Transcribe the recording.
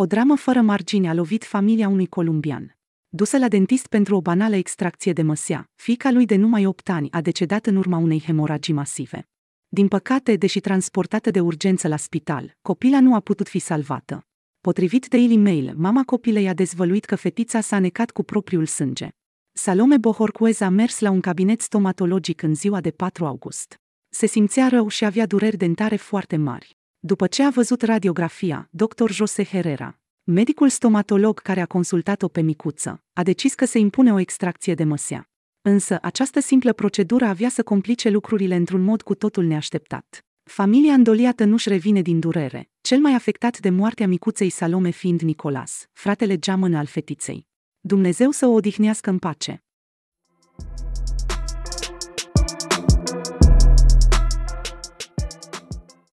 O dramă fără margini a lovit familia unui columbian. Dusă la dentist pentru o banală extracție de măsea, fica lui de numai 8 ani a decedat în urma unei hemoragii masive. Din păcate, deși transportată de urgență la spital, copila nu a putut fi salvată. Potrivit Daily Mail, mama copilei a dezvăluit că fetița s-a necat cu propriul sânge. Salome Bohorcuez a mers la un cabinet stomatologic în ziua de 4 august. Se simțea rău și avea dureri dentare foarte mari. După ce a văzut radiografia, dr. Jose Herrera, medicul stomatolog care a consultat-o pe micuță, a decis că se impune o extracție de măsea. Însă, această simplă procedură avea să complice lucrurile într-un mod cu totul neașteptat. Familia îndoliată nu-și revine din durere, cel mai afectat de moartea micuței Salome fiind Nicolas, fratele geamăn al fetiței. Dumnezeu să o odihnească în pace.